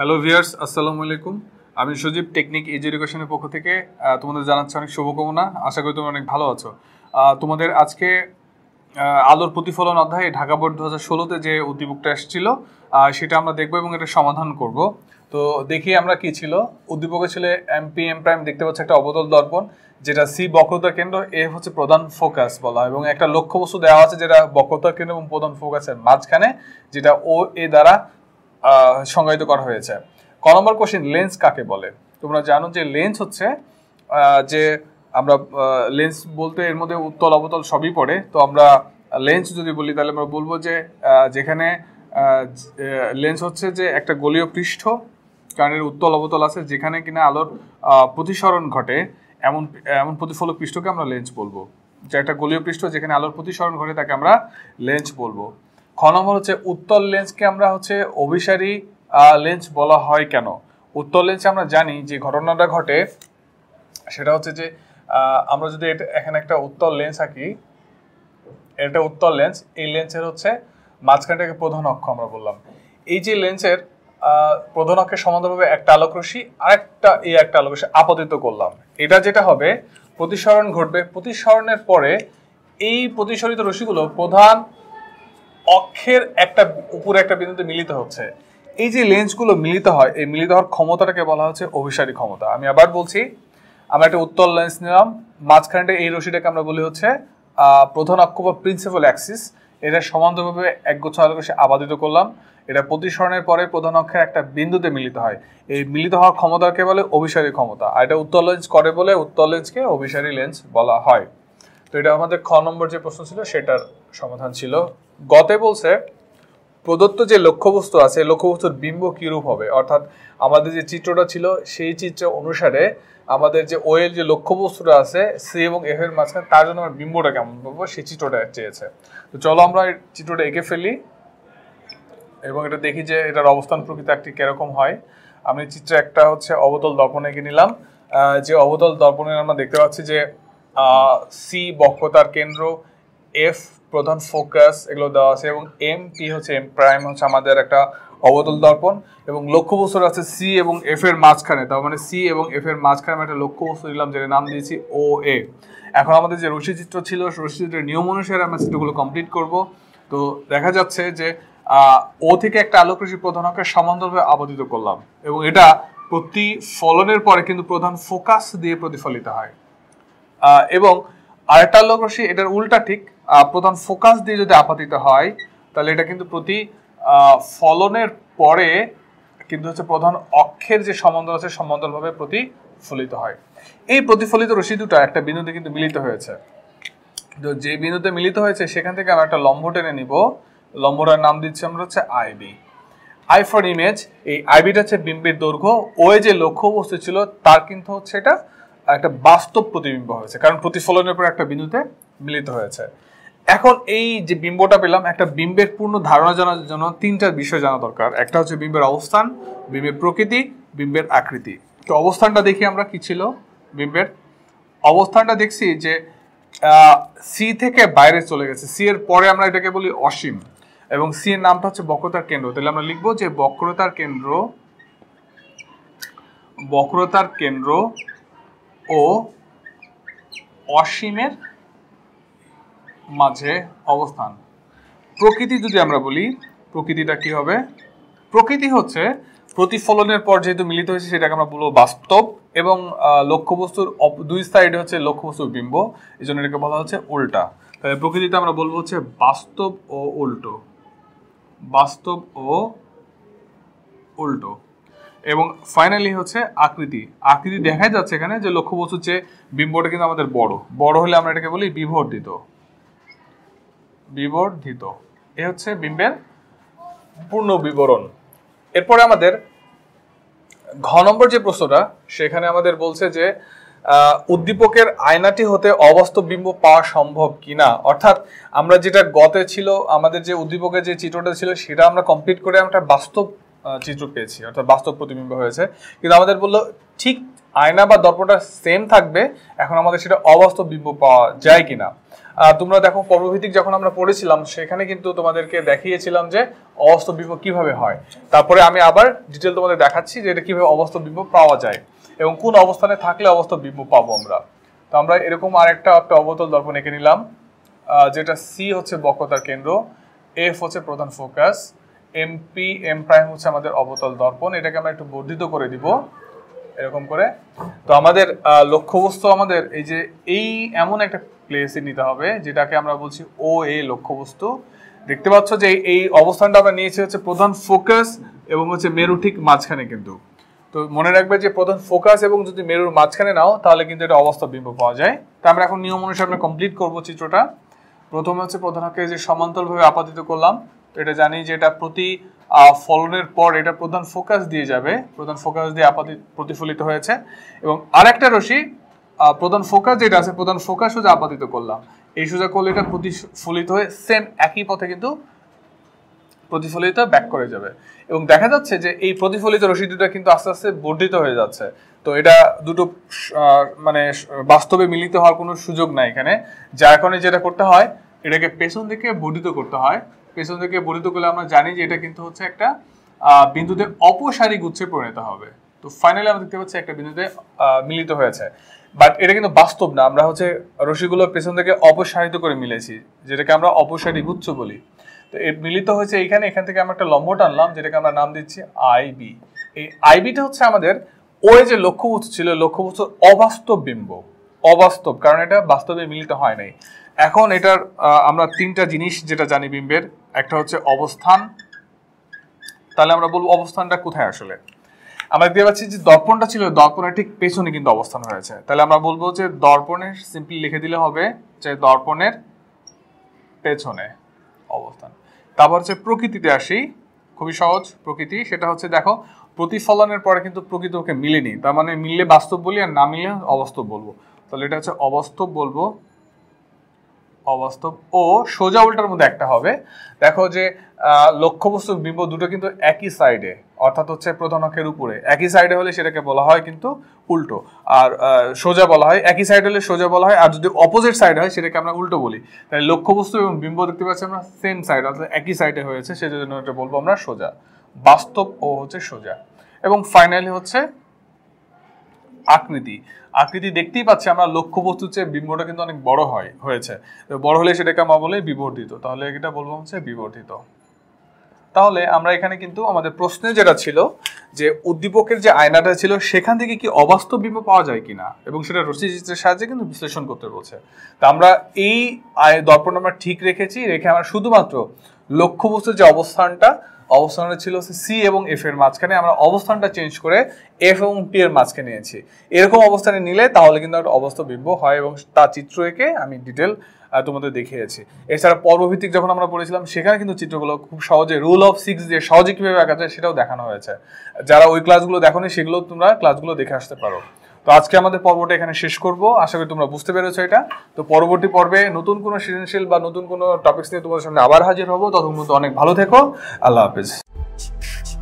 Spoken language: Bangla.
হ্যালো ভিয়ার্স আসসালামু আলাইকুম আমি সজীব টেকনিক এজ এডুকেশনের পক্ষ থেকে তোমাদের জানাচ্ছি অনেক শুভকামনা আশা করি তোমরা অনেক ভালো আছো তোমাদের আজকে আলোর প্রতিফলন অধ্যায়ে ঢাকা বোর্ড দু হাজার ষোলোতে যে উদ্দীপকটা এসেছিল সেটা আমরা দেখবো এবং এটা সমাধান করব তো দেখি আমরা কি ছিল উদ্দীপকে ছিল এমপি এম প্রাইম দেখতে পাচ্ছি একটা অবতল দর্পণ যেটা সি বক্রতা কেন্দ্র এ হচ্ছে প্রধান ফোকাস বলা এবং একটা লক্ষ্যবস্তু দেওয়া আছে যেটা বক্রতা কেন্দ্র এবং প্রধান ফোকাসের মাঝখানে যেটা ও এ দ্বারা সংজ্ঞায়িত করা হয়েছে ক নম্বর কোশ্চেন লেন্স কাকে বলে তোমরা জানো যে লেন্স হচ্ছে যে আমরা লেন্স বলতে এর মধ্যে উত্তল অবতল সবই পড়ে তো আমরা লেন্স যদি বলি তাহলে আমরা বলবো যে যেখানে লেন্স হচ্ছে যে একটা গলীয় পৃষ্ঠ কারণের উত্তল অবতল আছে যেখানে কিনা আলোর প্রতিসরণ ঘটে এমন এমন প্রতিফলক পৃষ্ঠকে আমরা লেন্স বলবো যে একটা গলীয় পৃষ্ঠ যেখানে আলোর প্রতিসরণ ঘটে তাকে আমরা লেন্স বলবো খ নম্বর হচ্ছে উত্তল লেন্সকে আমরা হচ্ছে অভিসারী লেন্স বলা হয় কেন উত্তল লেন্সে আমরা জানি যে ঘটনাটা ঘটে সেটা হচ্ছে যে আমরা যদি এখানে একটা উত্তল লেন্স আঁকি এটা উত্তল লেন্স এই লেন্সের হচ্ছে মাঝখানটাকে প্রধান অক্ষ আমরা বললাম এই যে লেন্সের প্রধান অক্ষের সমান্তরভাবে একটা আলোকরশ্মি আরেকটা এই একটা আলোকরশ্মি আপতিত করলাম এটা যেটা হবে প্রতিসরণ ঘটবে প্রতিসরণের পরে এই প্রতিসরিত রশিগুলো প্রধান অক্ষের একটা উপরে একটা বিন্দুতে মিলিত হচ্ছে এই যে লেন্সগুলো মিলিত হয় এই মিলিত হওয়ার ক্ষমতাটাকে বলা হচ্ছে অভিসারী ক্ষমতা আমি আবার বলছি আমরা একটা উত্তল লেন্স নিলাম মাঝখানটা এই রশিটাকে আমরা বলি হচ্ছে প্রধান অক্ষ বা প্রিন্সিপাল অ্যাক্সিস এটা সমান্তরভাবে একগুচ্ছ আলোকে আবাদিত করলাম এটা প্রতিসরণের পরে প্রধান অক্ষের একটা বিন্দুতে মিলিত হয় এই মিলিত হওয়ার ক্ষমতাকে বলে অভিসারী ক্ষমতা আর এটা উত্তল লেন্স করে বলে উত্তল লেন্সকে অভিসারী লেন্স বলা হয় তো এটা আমাদের খ নম্বর যে প্রশ্ন ছিল সেটার সমাধান ছিল গতে বলছে প্রদত্ত যে লক্ষ্যবস্তু আছে লক্ষ্যবস্তুর বিম্ব কীরূপ হবে অর্থাৎ আমাদের যে চিত্রটা ছিল সেই চিত্র অনুসারে আমাদের যে ওয়েল যে লক্ষ্যবস্তুটা আছে সি এবং এফ এর মাঝখানে তার জন্য আমার বিম্বটা কেমন পাবো সেই চিত্রটা চেয়েছে তো চলো আমরা চিত্রটা এঁকে ফেলি এবং এটা দেখি যে এটার অবস্থান প্রকৃত একটি কিরকম হয় আমি চিত্রে একটা হচ্ছে অবতল দর্পণে এঁকে নিলাম যে অবতল দর্পণে আমরা দেখতে পাচ্ছি যে সি বক্ষতার কেন্দ্র এফ প্রধান ফোকাস এগুলো দেওয়া আছে এবং এম পি হচ্ছে এম প্রাইম হচ্ছে আমাদের একটা অবতল দর্পণ এবং লক্ষ্য বস্তুর আছে সি এবং এফ এর মাঝখানে তার মানে সি এবং এফ এর মাঝখানে আমি একটা লক্ষ্য বস্তু দিলাম যেটা নাম দিয়েছি ও এ এখন আমাদের যে রশিচিত্র ছিল রশিচিত্রের নিয়ম অনুসারে আমরা চিত্রগুলো কমপ্লিট করব তো দেখা যাচ্ছে যে ও থেকে একটা আলোক রশ্মি প্রধান অক্ষে সমান্তরভাবে আপাতিত করলাম এবং এটা প্রতিফলনের পরে কিন্তু প্রধান ফোকাস দিয়ে প্রতিফলিত হয় এবং আরেকটা আলোক রশ্মি এটার উল্টা ঠিক প্রধান ফোকাস দিয়ে যদি আপাতিত হয় তাহলে এটা কিন্তু প্রতি ফলনের পরে কিন্তু হচ্ছে প্রধান অক্ষের যে সমন্দল আছে সমান্তরভাবে প্রতিফলিত হয় এই প্রতিফলিত রশ্মি দুটো একটা বিন্দুতে কিন্তু মিলিত হয়েছে তো যে বিন্দুতে মিলিত হয়েছে সেখান থেকে আমরা একটা লম্ব টেনে নিব লম্বটার নাম দিচ্ছি আমরা হচ্ছে আইবি আই ফর ইমেজ এই আইবিটা হচ্ছে বিম্বের দৈর্ঘ্য ওয়ে যে বস্তু ছিল তার কিন্তু হচ্ছে এটা একটা বাস্তব প্রতিবিম্ব হয়েছে কারণ প্রতিফলনের পর একটা বিন্দুতে মিলিত হয়েছে এখন এই যে বিম্বটা পেলাম একটা বিম্বের পূর্ণ ধারণা জানার জন্য তিনটা বিষয় জানা দরকার একটা হচ্ছে বিম্বের অবস্থান বিম্বের প্রকৃতি বিম্বের আকৃতি তো অবস্থানটা দেখি আমরা কি ছিল বিম্বের অবস্থানটা দেখছি যে সি থেকে বাইরে চলে গেছে সি এর পরে আমরা এটাকে বলি অসীম এবং সি এর নামটা হচ্ছে বক্রতার কেন্দ্র তাহলে আমরা লিখবো যে বক্রতার কেন্দ্র বক্রতার কেন্দ্র ও অসীমের মাঝে অবস্থান প্রকৃতি যদি আমরা বলি প্রকৃতিটা কি হবে প্রকৃতি হচ্ছে প্রতিফলনের পর যেহেতু মিলিত হয়েছে সেটাকে আমরা বলবো বাস্তব এবং লক্ষ্যবস্তুর দুই সাইডে হচ্ছে লক্ষ্যবস্তুর বিম্ব এই জন্য এটাকে বলা হচ্ছে উল্টা তাহলে প্রকৃতিতে আমরা বলবো হচ্ছে বাস্তব ও উল্টো বাস্তব ও উল্টো এবং ফাইনালি হচ্ছে আকৃতি আকৃতি দেখাই যাচ্ছে এখানে যে লক্ষ্য লক্ষ্যবস্তুর চেয়ে বিম্বটা কিন্তু আমাদের বড় বড় হলে আমরা এটাকে বলি বিবর্ধিত বিবর্ধিত এ হচ্ছে বিম্বের পূর্ণ বিবরণ এরপরে আমাদের ঘ নম্বর যে প্রশ্নটা সেখানে আমাদের বলছে যে উদ্দীপকের আয়নাটি হতে অবাস্তব বিম্ব পাওয়া সম্ভব কিনা অর্থাৎ আমরা যেটা গতে ছিল আমাদের যে উদ্দীপকের যে চিত্রটা ছিল সেটা আমরা কমপ্লিট করে আমরা বাস্তব চিত্র পেয়েছি অর্থাৎ বাস্তব প্রতিবিম্ব হয়েছে কিন্তু আমাদের বললো ঠিক আয়না বা দর্পণটা সেম থাকবে এখন আমাদের সেটা অবাস্তব বিম্ব পাওয়া যায় কিনা তোমরা দেখো পর্বভিত্তিক যখন আমরা পড়েছিলাম সেখানে কিন্তু তোমাদেরকে দেখিয়েছিলাম যে অবাস্তব বিম্ব কিভাবে হয় তারপরে আমি আবার ডিটেল তোমাদের দেখাচ্ছি যে এটা কিভাবে অবাস্তব বিম্ব পাওয়া যায় এবং কোন অবস্থানে থাকলে অবাস্তব বিম্ব পাবো আমরা তো আমরা এরকম আরেকটা একটা অবতল দর্পণ এঁকে নিলাম যেটা সি হচ্ছে বক্রতার কেন্দ্র এফ হচ্ছে প্রধান ফোকাস এমপি এম প্রাইম হচ্ছে আমাদের অবতল দর্পণ এটাকে আমরা একটু বর্ধিত করে দিব এরকম করে তো আমাদের লক্ষ্যবস্তু আমাদের এই যে এই এমন একটা প্লেসে নিতে হবে যেটাকে আমরা বলছি ও এ লক্ষ্যবস্তু দেখতে পাচ্ছ যে এই অবস্থানটা আমরা নিয়েছি হচ্ছে প্রধান ফোকাস এবং হচ্ছে মেরু ঠিক মাঝখানে কিন্তু তো মনে রাখবে যে প্রধান ফোকাস এবং যদি মেরুর মাঝখানে নাও তাহলে কিন্তু এটা অবস্থা বিম্ব পাওয়া যায় তা আমরা এখন নিয়ম অনুসারে আমরা কমপ্লিট করবো চিত্রটা প্রথমে হচ্ছে প্রধানকে যে সমান্তরভাবে আপাতিত করলাম তো এটা জানি যে এটা প্রতি ফলনের পর এটা প্রধান ফোকাস দিয়ে যাবে প্রধান ফোকাস দিয়ে আপাতত প্রতিফলিত হয়েছে এবং আরেকটা রশি প্রধান ফোকাস যেটা আছে প্রধান ফোকাস সোজা আপাতিত করলাম এই সোজা করলে এটা প্রতিফলিত হয়ে সেম একই পথে কিন্তু প্রতিফলিত ব্যাক করে যাবে এবং দেখা যাচ্ছে যে এই প্রতিফলিত রশি দুটো কিন্তু আস্তে আস্তে বর্ধিত হয়ে যাচ্ছে তো এটা দুটো মানে বাস্তবে মিলিত হওয়ার কোনো সুযোগ নাই এখানে যার কারণে যেটা করতে হয় এটাকে পেছন দিকে বর্ধিত করতে হয় পেছন দিকে বর্ধিত করলে আমরা জানি যে এটা কিন্তু হচ্ছে একটা বিন্দুতে অপসারী গুচ্ছে পরিণত হবে তো ফাইনালি আমরা দেখতে পাচ্ছি একটা বিন্দুতে মিলিত হয়েছে বাট এটা কিন্তু বাস্তব না আমরা হচ্ছে রশিগুলো পেছন থেকে অপসারিত করে মিলেছি যেটাকে আমরা অপসারী গুচ্ছ বলি তো এ মিলিত হয়েছে এখানে এখান থেকে আমরা একটা লম্ব টানলাম যেটাকে আমরা নাম দিচ্ছি আইবি এই আইবিটা হচ্ছে আমাদের ওই যে লক্ষ্যবস্তু ছিল লক্ষ্যবস্তুর অবাস্তব বিম্ব অবাস্তব কারণ এটা বাস্তবে মিলিত হয় নাই এখন এটার আমরা তিনটা জিনিস যেটা জানি বিম্বের একটা হচ্ছে অবস্থান তাহলে আমরা বলবো অবস্থানটা কোথায় আসলে আমরা দেখতে পাচ্ছি যে দর্পণটা ছিল দর্পণের ঠিক পেছনে কিন্তু অবস্থান হয়েছে তাহলে আমরা বলবো যে দর্পণের সিম্পলি লিখে দিলে হবে যে দর্পণের পেছনে অবস্থান তারপর হচ্ছে প্রকৃতিতে আসি খুবই সহজ প্রকৃতি সেটা হচ্ছে দেখো প্রতিফলনের পরে কিন্তু প্রকৃতি ওকে মিলেনি তার মানে মিললে বাস্তব বলি আর না মিললে অবাস্তব বলবো তাহলে এটা হচ্ছে অবাস্তব বলবো অবাস্তব ও সোজা উল্টার মধ্যে একটা হবে দেখো যে লক্ষ্যবস্তু বিম্ব দুটো কিন্তু একই সাইডে অর্থাৎ হচ্ছে প্রধান অক্ষের উপরে একই সাইডে হলে সেটাকে বলা হয় কিন্তু উল্টো আর সোজা বলা হয় একই সাইড হলে সোজা বলা হয় আর যদি অপোজিট সাইড হয় সেটাকে আমরা উল্টো বলি তাই লক্ষ্যবস্তু এবং বিম্ব দেখতে পাচ্ছি আমরা সেম সাইড অর্থাৎ একই সাইডে হয়েছে সেজন্য এটা বলবো আমরা সোজা বাস্তব ও হচ্ছে সোজা এবং ফাইনালি হচ্ছে আকৃতি আকৃতি দেখতেই পাচ্ছি আমরা লক্ষ্য বস্তুর চেয়ে বিম্বটা কিন্তু অনেক বড় হয় হয়েছে বড় হলে সেটাকে আমরা বলে বিবর্ধিত তাহলে এটা বলবো হচ্ছে বিবর্ধিত তাহলে আমরা এখানে কিন্তু আমাদের প্রশ্নে যেটা ছিল যে উদ্দীপকের যে আয়নাটা ছিল সেখান থেকে কি অবাস্তব বিম্ব পাওয়া যায় কিনা এবং সেটা রশ্মি চিত্রের সাহায্যে কিন্তু বিশ্লেষণ করতে বলছে তা আমরা এই দর্পণ আমরা ঠিক রেখেছি রেখে আমরা শুধুমাত্র লক্ষ্যবস্তুর যে অবস্থানটা অবস্থানটা ছিল সি এবং এফ এর মাঝখানে আমরা অবস্থানটা চেঞ্জ করে এফ এবং টি এর মাঝখানে নিয়েছি এরকম অবস্থানে নিলে তাহলে কিন্তু একটা অবস্থা বিম্ব হয় এবং তার চিত্র এঁকে আমি ডিটেল তোমাদের দেখিয়েছি এছাড়া পর্বভিত্তিক যখন আমরা পড়েছিলাম সেখানে কিন্তু চিত্রগুলো খুব সহজে রুল অফ সিক্স দিয়ে সহজে কীভাবে আঁকা যায় সেটাও দেখানো হয়েছে যারা ওই ক্লাসগুলো দেখো সেগুলো তোমরা ক্লাসগুলো দেখে আসতে পারো তো আজকে আমাদের পর্বটা এখানে শেষ করব আশা করি তোমরা বুঝতে পেরেছো এটা তো পরবর্তী পর্বে নতুন কোনো সৃজনশীল বা নতুন কোনো টপিক্স নিয়ে তোমাদের সামনে আবার হাজির হবো ততক্ষণ অনেক ভালো থেকো আল্লাহ হাফিজ